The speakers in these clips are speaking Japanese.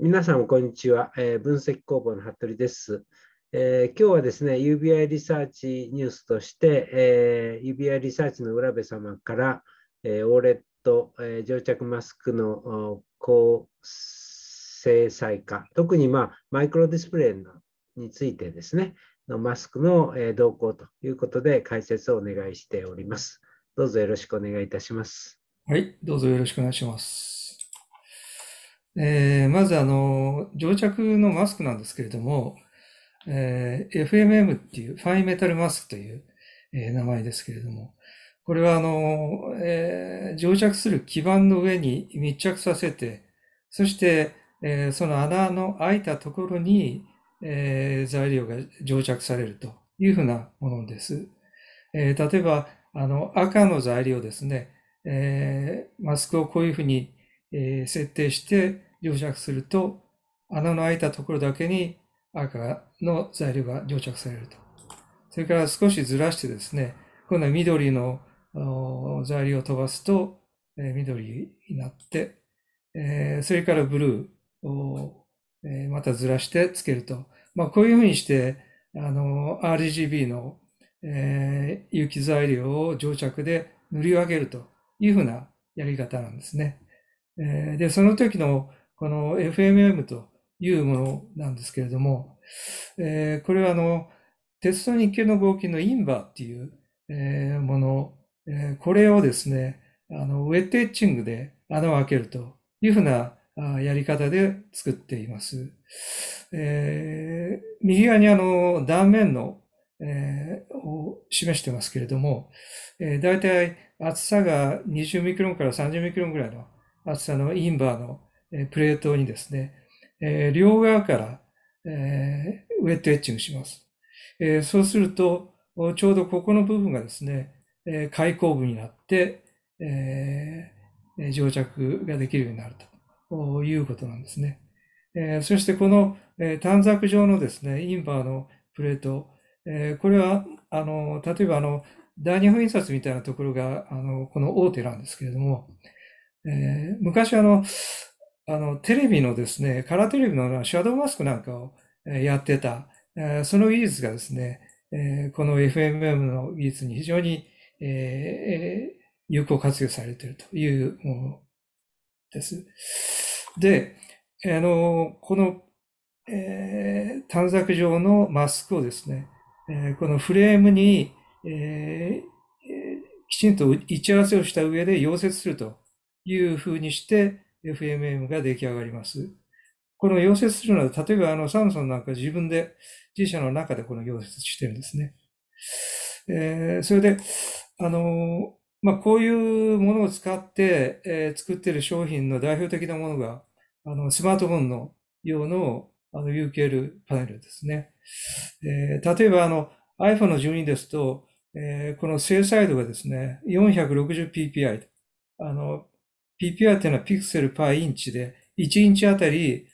皆さん、こんにちは。え分析工房の服部です。えー、今日はですね、UBI リサーチニュースとして、えー、UBI リサーチの浦部様から、えー、オーレット、えー、乗着マスクの高精細化、特に、まあ、マイクロディスプレイのについてですね、のマスクの、えー、動向ということで解説をお願いしております。どうぞよろしくお願いいたします。はい、どうぞよろしくお願いします。えー、まずあの、乗着のマスクなんですけれども、えー、FMM っていう、ファインメタルマスクという、えー、名前ですけれども、これはあの、えー、乗着する基板の上に密着させて、そして、えー、その穴の開いたところに、えー、材料が乗着されるというふうなものです。えー、例えば、あの、赤の材料ですね、えー、マスクをこういうふうにえ設定して乗着すると、穴の開いたところだけに赤の材料が乗着されると。それから少しずらしてですね、今度は緑の材料を飛ばすと、え緑になって、えそれからブルーを、えまたずらしてつけると。まあ、こういうふうにして、あの、RGB の、え有機材料を乗着で塗り分けるというふうなやり方なんですね。で、その時のこの FMM というものなんですけれども、えー、これはあの、鉄と日系の合金のインバーっていう、えー、もの、えー、これをですね、あの、ウェットエッチングで穴を開けるというふうなやり方で作っています。えー、右側にあの、断面の、えー、を示してますけれども、えー、大体厚さが20ミクロンから30ミクロンぐらいの厚さのインバーのプレートにですね、両側から、ウェットエッチングします。そうすると、ちょうどここの部分がですね、開口部になって、え乗着ができるようになるということなんですね。そしてこの、短冊状のですね、インバーのプレート、これは、あの、例えばあの、大日本印刷みたいなところが、あの、この大手なんですけれども、えー、昔あの、あの、テレビのですね、カラーテレビのシャドーマスクなんかをやってた、その技術がですね、この FMM の技術に非常に有効活用されているというものです。で、あの、この、えー、短冊状のマスクをですね、このフレームに、えー、きちんと打ち合わせをした上で溶接するというふうにして FMM が出来上がります。この溶接するのは、例えばあのサムソンなんか自分で自社の中でこの溶接してるんですね。えー、それで、あのまあ、こういうものを使って、えー、作ってる商品の代表的なものが、あの、スマートフォンの用の、あの、UKL パネルですね。えー、例えば、あの、iPhone の12ですと、えー、この正サイドがですね、460ppi、あの、PPI というのはピクセルパーインチで、1インチあたり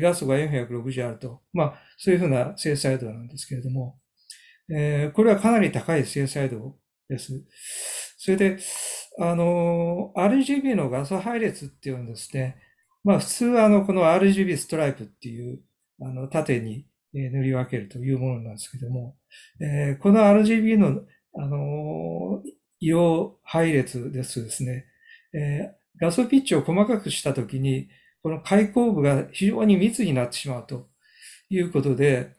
画素が460あると。まあ、そういうふうな精細度なんですけれども、えー、これはかなり高い精細度です。それで、あの、RGB の画素配列っていうんですね。まあ、普通はあの、この RGB ストライプっていう、あの、縦に塗り分けるというものなんですけども、えー、この RGB の、あの、色配列ですとですね、えー画素ピッチを細かくしたときに、この開口部が非常に密になってしまうということで、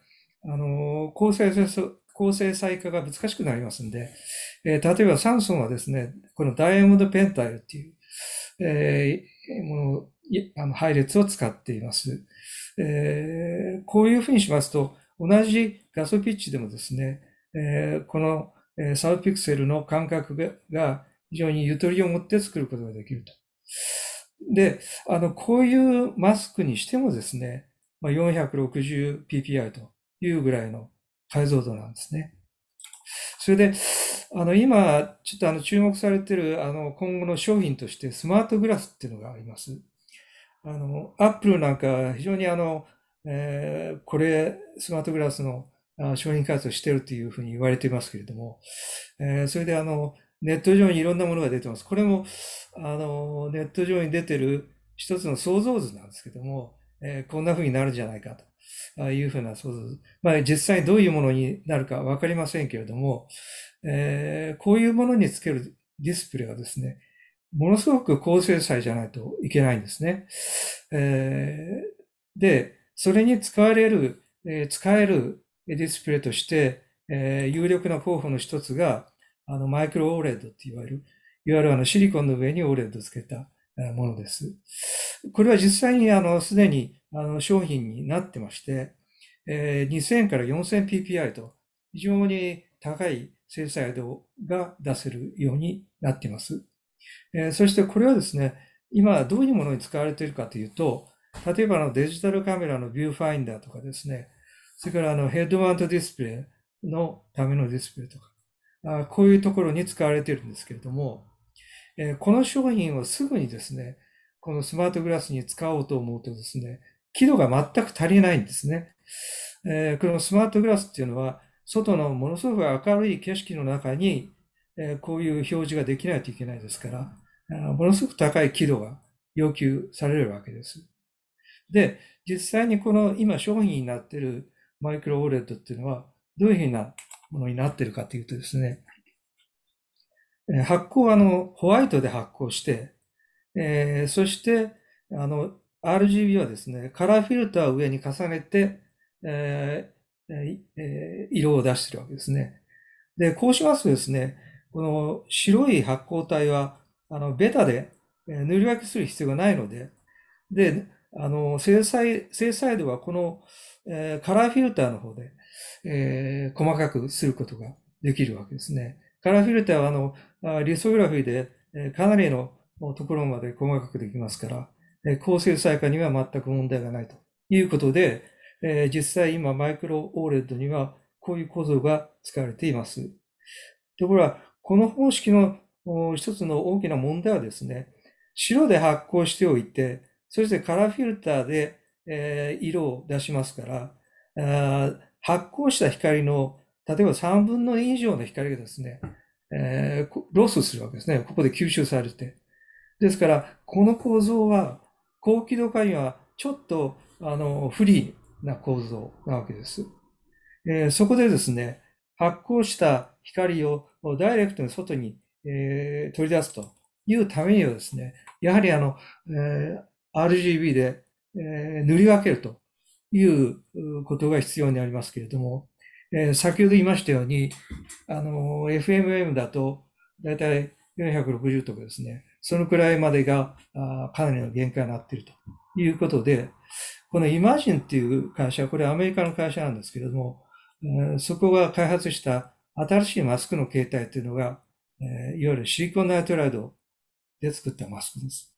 あの、構成構成再化が難しくなりますんで、えー、例えばサンソンはですね、このダイヤモンドペンタイルっていう、えー、ものあの配列を使っています、えー。こういうふうにしますと、同じ画素ピッチでもですね、えー、このサブピクセルの間隔が非常にゆとりを持って作ることができると。で、あの、こういうマスクにしてもですね、まあ、460ppi というぐらいの解像度なんですね。それで、あの、今、ちょっとあの、注目されてる、あの、今後の商品としてスマートグラスっていうのがあります。あの、アップルなんか非常にあの、えー、これ、スマートグラスの商品開発をしてるというふうに言われていますけれども、えー、それであの、ネット上にいろんなものが出てます。これも、あの、ネット上に出てる一つの想像図なんですけども、えー、こんな風になるんじゃないかというふうな想像図。まあ、実際どういうものになるかわかりませんけれども、えー、こういうものにつけるディスプレイはですね、ものすごく高精細じゃないといけないんですね。えー、で、それに使われる、えー、使えるディスプレイとして、えー、有力な候補の一つが、あの、マイクロオーレッドっていわゆる、いわゆるあの、シリコンの上にオーレッドつけたものです。これは実際にあの、すでにあの、商品になってまして、えー、2000から 4000ppi と非常に高い精細度が出せるようになっています。えー、そしてこれはですね、今どういうものに使われているかというと、例えばのデジタルカメラのビューファインダーとかですね、それからあのヘッドマウントディスプレイのためのディスプレイとか、あこういうところに使われているんですけれども、えこの商品をすぐにですね、このスマートグラスに使おうと思うとですね、輝度が全く足りないんですね。えこのスマートグラスっていうのは、外のものすごく明るい景色の中に、えこういう表示ができないといけないですから、ものすごく高い輝度が要求されるわけです。で、実際にこの今商品になっているマイクロォレットっていうのは、どういうふうなものになってるかというとですね、発酵はあのホワイトで発酵して、えー、そしてあの RGB はですね、カラーフィルターを上に重ねて、えーえー、色を出してるわけですね。で、こうしますとですね、この白い発光体は、あの、ベタで塗り分けする必要がないので、で、あの、制裁、制裁ではこの、えー、カラーフィルターの方で、えー、細かくすることができるわけですね。カラーフィルターはあの、リソグラフィーで、えかなりのところまで細かくできますから、え高精細化には全く問題がないということで、えー、実際今マイクロオーレッドにはこういう構造が使われています。ところが、この方式の一つの大きな問題はですね、白で発光しておいて、そしてカラーフィルターで、えー、色を出しますから、発光した光の、例えば3分の2以上の光がですね、えー、ロスするわけですね。ここで吸収されて。ですから、この構造は、高輝度化にはちょっと、あの、フリーな構造なわけです。えー、そこでですね、発光した光をダイレクトに外に、えー、取り出すというためにはですね、やはりあの、えー RGB で、え塗り分けるということが必要になりますけれども、え先ほど言いましたように、あの、FMM だと、だいたい460とかですね、そのくらいまでがかなりの限界になっているということで、この Imagine っていう会社、これアメリカの会社なんですけれども、そこが開発した新しいマスクの形態というのが、いわゆるシリコンナイトライドで作ったマスクです。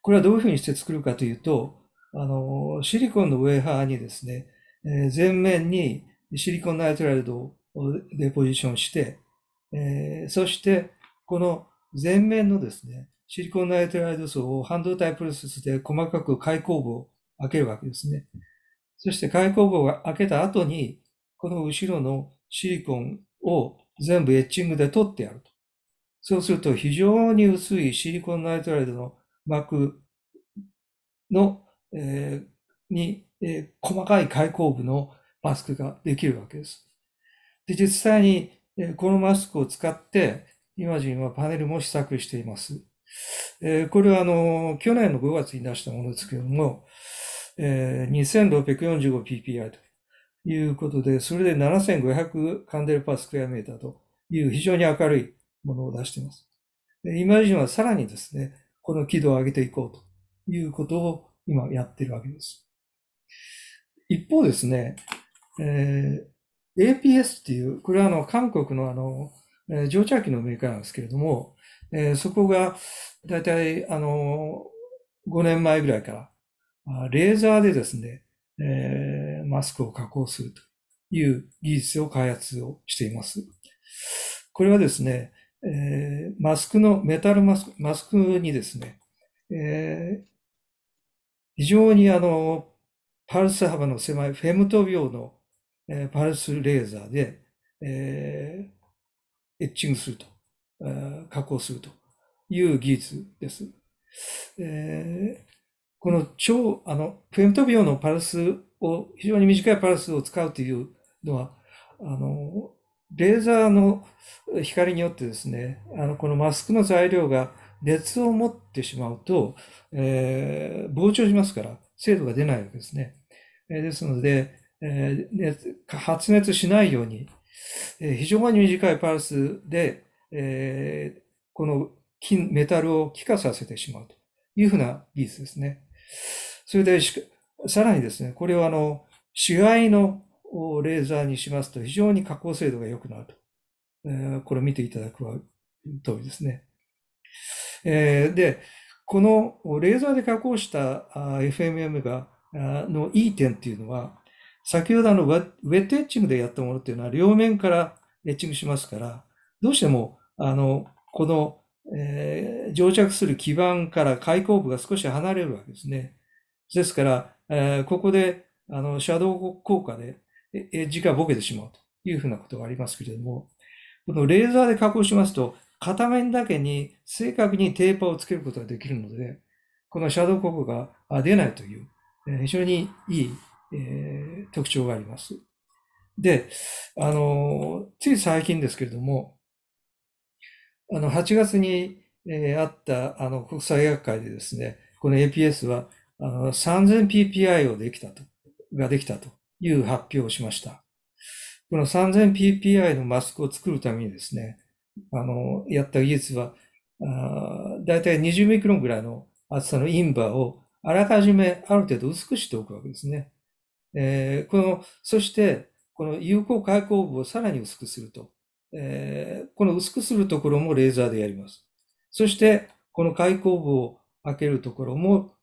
これはどういうふうにして作るかというと、あの、シリコンのウェーハーにですね、えー、全面にシリコンナイトライドをデポジションして、えー、そして、この全面のですね、シリコンナイトライド層を半導体プロセスで細かく開口部を開けるわけですね。そして開口部を開けた後に、この後ろのシリコンを全部エッチングで取ってやると。そうすると非常に薄いシリコンナイトライドの膜の、えー、に、えー、細かい開口部のマスクができるわけです。で、実際に、えー、このマスクを使って、イマジンはパネルも試作しています。えー、これはあの、去年の5月に出したものですけれども、えー、2645ppi ということで、それで7500カンデルパスクエアメーターという非常に明るいものを出しています。イマジンはさらにですね、この軌道を上げていこうということを今やってるわけです。一方ですね、えー、APS っていう、これはあの、韓国のあの、えー、乗車機のメーカーなんですけれども、えー、そこが、だいたい、あの、5年前ぐらいから、レーザーでですね、えー、マスクを加工するという技術を開発をしています。これはですね、えー、マスクの、メタルマスク、マスクにですね、えー、非常にあの、パルス幅の狭いフェムト秒の、えー、パルスレーザーで、えー、エッチングすると、えー、加工するという技術です。えー、この超、あの、フェムト秒のパルスを、非常に短いパルスを使うというのは、あの、レーザーの光によってですね、あのこのマスクの材料が熱を持ってしまうと、えー、膨張しますから、精度が出ないわけですね。えー、ですので、えー、発熱しないように、えー、非常に短いパルスで、えー、この金、メタルを気化させてしまうというふうな技術ですね。それで、さらにですね、これはあの、死骸のをレーザーにしますと非常に加工精度が良くなると。えー、これ見ていただく通りですね。えー、で、このレーザーで加工したあ FMM があのいい点っていうのは、先ほどのウェットエッチングでやったものっていうのは両面からエッチングしますから、どうしても、あの、この、えー、乗着する基板から開口部が少し離れるわけですね。ですから、えー、ここで、あの、シャドウ効果で、時間ボケてしまうというふうなことがありますけれども、このレーザーで加工しますと、片面だけに正確にテーパーをつけることができるので、このシャドウ効果が出ないという、非常にいい、えー、特徴があります。で、あの、つい最近ですけれども、あの、8月に、えー、あった、あの、国際学会でですね、この APS は、あの、3000PPI をできたと、ができたという発表をしました。この 3000ppi のマスクを作るためにですね、あの、やった技術は、あ体20ミクロンぐらいの厚さのインバーをあらかじめある程度薄くしておくわけですね。えー、この、そして、この有効開口部をさらに薄くすると。えー、この薄くするところもレーザーでやります。そして、この開口部を開けるところも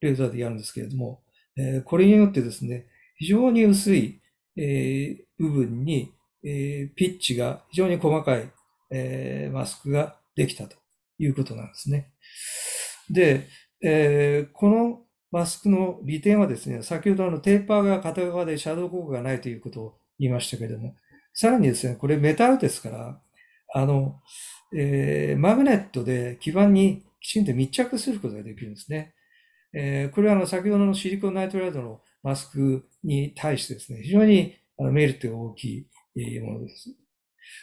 レーザーでやるんですけれども、えー、これによってですね、非常に薄い、えー、部分に、えー、ピッチが非常に細かい、えー、マスクができたということなんですね。で、えー、このマスクの利点はですね、先ほどのテーパーが片側でシャドウ効果がないということを言いましたけれども、さらにですね、これメタルですから、あの、えー、マグネットで基板にきちんと密着することができるんですね。えー、これはあの先ほどのシリコンナイトライドのマスクに対してですね、非常にメリットが大きいものです。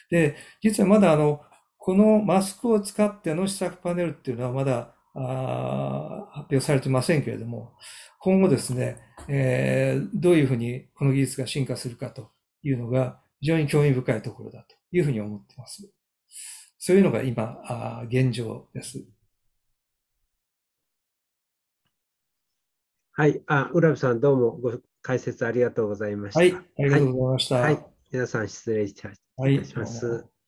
で、実はまだあの、このマスクを使っての施策パネルっていうのはまだ発表されてませんけれども、今後ですね、えー、どういうふうにこの技術が進化するかというのが非常に興味深いところだというふうに思っています。そういうのが今、現状です。はい、あ、浦部さん、どうもご解説ありがとうございました。はい、ありがとうございました。はい、はい、皆さん失礼いたします。はい